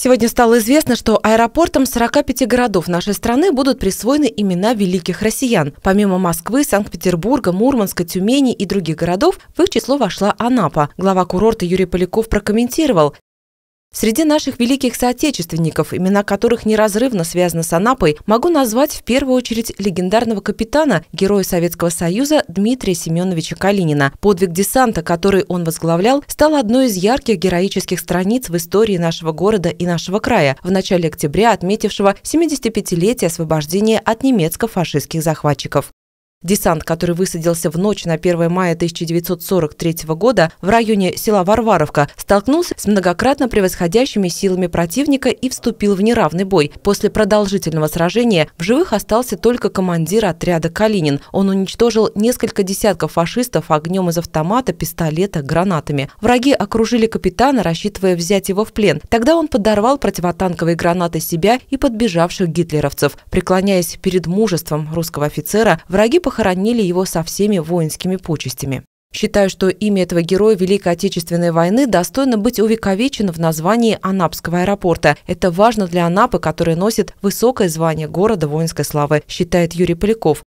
Сегодня стало известно, что аэропортам 45 городов нашей страны будут присвоены имена великих россиян. Помимо Москвы, Санкт-Петербурга, Мурманска, Тюмени и других городов, в их число вошла Анапа. Глава курорта Юрий Поляков прокомментировал, Среди наших великих соотечественников, имена которых неразрывно связаны с Анапой, могу назвать в первую очередь легендарного капитана, героя Советского Союза Дмитрия Семеновича Калинина. Подвиг десанта, который он возглавлял, стал одной из ярких героических страниц в истории нашего города и нашего края, в начале октября отметившего 75-летие освобождения от немецко-фашистских захватчиков. Десант, который высадился в ночь на 1 мая 1943 года в районе села Варваровка, столкнулся с многократно превосходящими силами противника и вступил в неравный бой. После продолжительного сражения в живых остался только командир отряда «Калинин». Он уничтожил несколько десятков фашистов огнем из автомата, пистолета, гранатами. Враги окружили капитана, рассчитывая взять его в плен. Тогда он подорвал противотанковые гранаты себя и подбежавших гитлеровцев. Преклоняясь перед мужеством русского офицера, враги похоронили его со всеми воинскими почестями. Считаю, что имя этого героя Великой Отечественной войны достойно быть увековечено в названии Анапского аэропорта. Это важно для Анапы, которая носит высокое звание города воинской славы, считает Юрий Поляков.